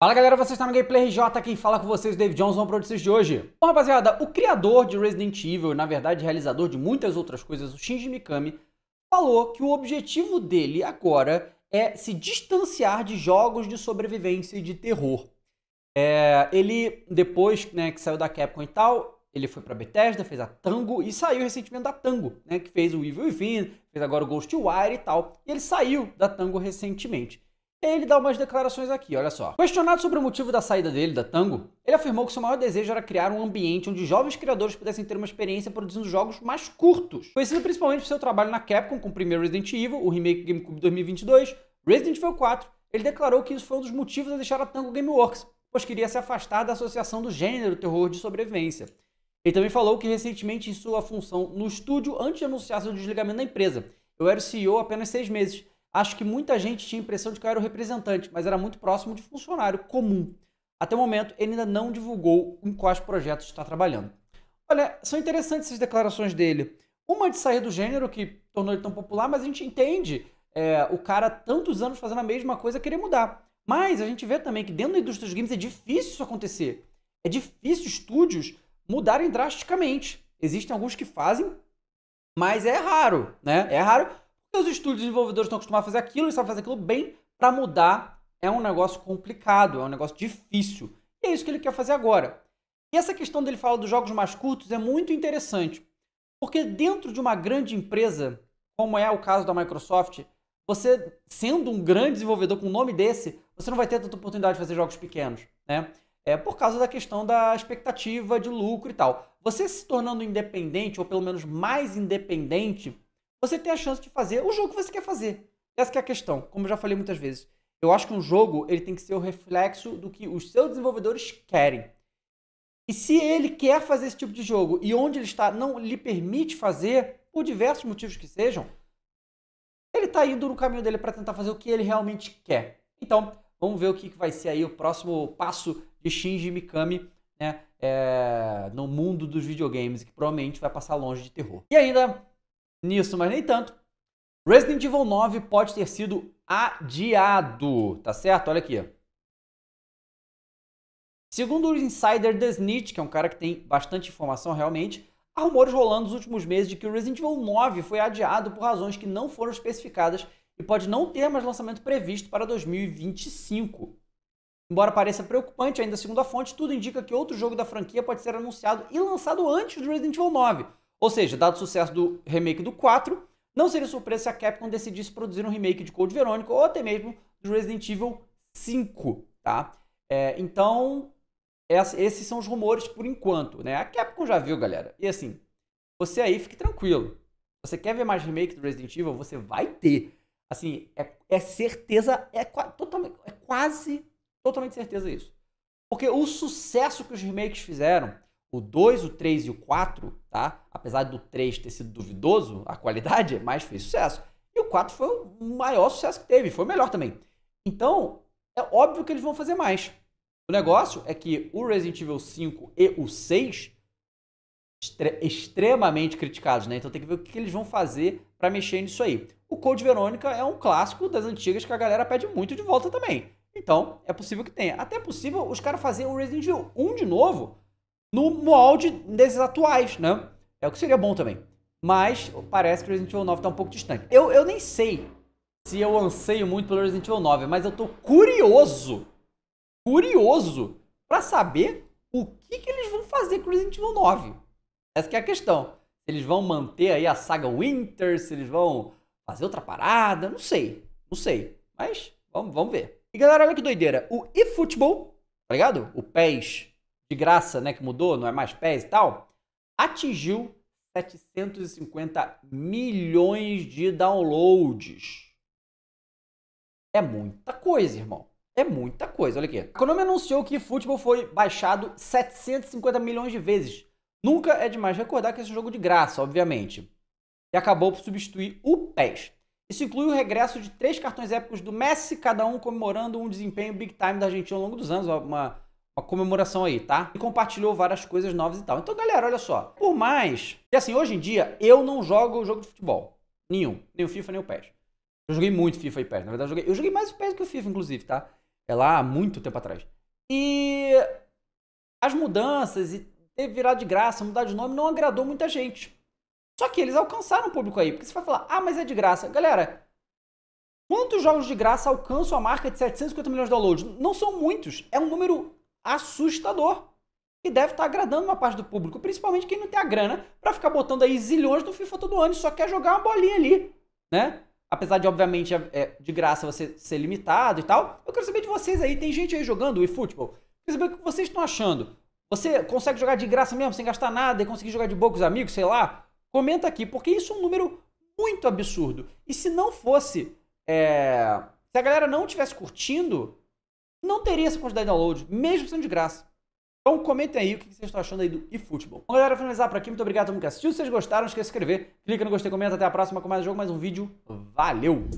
Fala galera, vocês estão no Gameplay RJ, quem fala com vocês David Johnson para notícias de hoje. Bom rapaziada, o criador de Resident Evil, na verdade realizador de muitas outras coisas, o Shinji Mikami, falou que o objetivo dele agora é se distanciar de jogos de sobrevivência e de terror. É, ele, depois né, que saiu da Capcom e tal, ele foi para Bethesda, fez a Tango e saiu recentemente da Tango, né, que fez o Evil Within, fez agora o Ghostwire e tal. E ele saiu da Tango recentemente. Ele dá umas declarações aqui, olha só. Questionado sobre o motivo da saída dele da Tango, ele afirmou que seu maior desejo era criar um ambiente onde jovens criadores pudessem ter uma experiência produzindo jogos mais curtos. Conhecido principalmente por seu trabalho na Capcom com o primeiro Resident Evil, o remake GameCube 2022, Resident Evil 4, ele declarou que isso foi um dos motivos a deixar a Tango Gameworks, pois queria se afastar da associação do gênero terror de sobrevivência. Ele também falou que recentemente, em sua função no estúdio, antes de anunciar seu desligamento da empresa, eu era o CEO há apenas seis meses acho que muita gente tinha a impressão de que eu era o representante, mas era muito próximo de funcionário comum. Até o momento, ele ainda não divulgou em quais projetos está trabalhando. Olha, são interessantes essas declarações dele. Uma de sair do gênero, que tornou ele tão popular, mas a gente entende é, o cara, tantos anos fazendo a mesma coisa, querer mudar. Mas a gente vê também que dentro da indústria dos games é difícil isso acontecer. É difícil estúdios mudarem drasticamente. Existem alguns que fazem, mas é raro, né? É raro seus os estúdios desenvolvedores estão acostumados a fazer aquilo, eles sabem fazer aquilo bem, para mudar é um negócio complicado, é um negócio difícil. E é isso que ele quer fazer agora. E essa questão dele falar dos jogos mais curtos é muito interessante, porque dentro de uma grande empresa, como é o caso da Microsoft, você sendo um grande desenvolvedor com um nome desse, você não vai ter tanta oportunidade de fazer jogos pequenos, né? É por causa da questão da expectativa de lucro e tal. Você se tornando independente, ou pelo menos mais independente, você tem a chance de fazer o jogo que você quer fazer. Essa que é a questão, como eu já falei muitas vezes. Eu acho que um jogo ele tem que ser o reflexo do que os seus desenvolvedores querem. E se ele quer fazer esse tipo de jogo e onde ele está não lhe permite fazer, por diversos motivos que sejam, ele está indo no caminho dele para tentar fazer o que ele realmente quer. Então, vamos ver o que vai ser aí o próximo passo de Shinji Mikami né, é, no mundo dos videogames, que provavelmente vai passar longe de terror. E ainda nisso, mas nem tanto. Resident Evil 9 pode ter sido adiado, tá certo? Olha aqui. Segundo o insider The Snitch, que é um cara que tem bastante informação realmente, há rumores rolando nos últimos meses de que o Resident Evil 9 foi adiado por razões que não foram especificadas e pode não ter mais lançamento previsto para 2025. Embora pareça preocupante, ainda segundo a fonte, tudo indica que outro jogo da franquia pode ser anunciado e lançado antes do Resident Evil 9, ou seja, dado o sucesso do remake do 4, não seria surpresa se a Capcom decidisse produzir um remake de Code Verônica ou até mesmo do Resident Evil 5, tá? É, então, essa, esses são os rumores por enquanto, né? A Capcom já viu, galera. E assim, você aí fique tranquilo. Você quer ver mais remake do Resident Evil? Você vai ter. Assim, é, é certeza, é, totalmente, é quase totalmente certeza isso. Porque o sucesso que os remakes fizeram o 2, o 3 e o 4, tá? Apesar do 3 ter sido duvidoso, a qualidade, é mas fez sucesso. E o 4 foi o maior sucesso que teve, foi o melhor também. Então, é óbvio que eles vão fazer mais. O negócio é que o Resident Evil 5 e o 6 extremamente criticados, né? Então tem que ver o que eles vão fazer para mexer nisso aí. O Code Verônica é um clássico das antigas que a galera pede muito de volta também. Então, é possível que tenha. Até é possível os caras fazerem o Resident Evil 1 de novo no molde desses atuais, né? É o que seria bom também. Mas parece que o Resident Evil 9 tá um pouco distante. Eu, eu nem sei se eu anseio muito pelo Resident Evil 9, mas eu tô curioso, curioso para saber o que, que eles vão fazer com o Resident Evil 9. Essa é a questão. Se eles vão manter aí a saga Winter, se eles vão fazer outra parada, não sei. Não sei. Mas vamos, vamos ver. E galera, olha que doideira. O eFootball, tá ligado? O PES de graça, né, que mudou, não é mais pés e tal, atingiu 750 milhões de downloads. É muita coisa, irmão. É muita coisa, olha aqui. A Konami anunciou que futebol foi baixado 750 milhões de vezes. Nunca é demais recordar que esse é jogo de graça, obviamente. E acabou por substituir o PES. Isso inclui o regresso de três cartões épicos do Messi, cada um comemorando um desempenho big time da Argentina ao longo dos anos. Uma uma comemoração aí, tá? E compartilhou várias coisas novas e tal. Então, galera, olha só. Por mais e assim, hoje em dia, eu não jogo jogo de futebol. Nenhum. Nem o FIFA, nem o PES. Eu joguei muito FIFA e PES. Na verdade, eu joguei, eu joguei mais o PES que o FIFA, inclusive, tá? É lá há muito tempo atrás. E as mudanças e ter virado de graça, mudar de nome, não agradou muita gente. Só que eles alcançaram o público aí. Porque você vai falar, ah, mas é de graça. Galera, quantos jogos de graça alcançam a marca de 750 milhões de downloads? Não são muitos. É um número assustador. E deve estar agradando uma parte do público, principalmente quem não tem a grana para ficar botando aí zilhões no FIFA todo ano e só quer jogar uma bolinha ali, né? Apesar de, obviamente, é, é, de graça você ser limitado e tal. Eu quero saber de vocês aí, tem gente aí jogando o eFootball. Quero saber o que vocês estão achando. Você consegue jogar de graça mesmo, sem gastar nada, e conseguir jogar de boa com os amigos, sei lá? Comenta aqui, porque isso é um número muito absurdo. E se não fosse. É... Se a galera não tivesse curtindo, não teria essa quantidade de downloads, mesmo sendo de graça. Então comentem aí o que vocês estão achando aí do eFootball. Bom, galera, finalizar por aqui. Muito obrigado a todo mundo que assistiu. Se vocês gostaram, não esqueça de se inscrever. Clica no gostei, comenta. Até a próxima com mais um jogo, mais um vídeo. Valeu!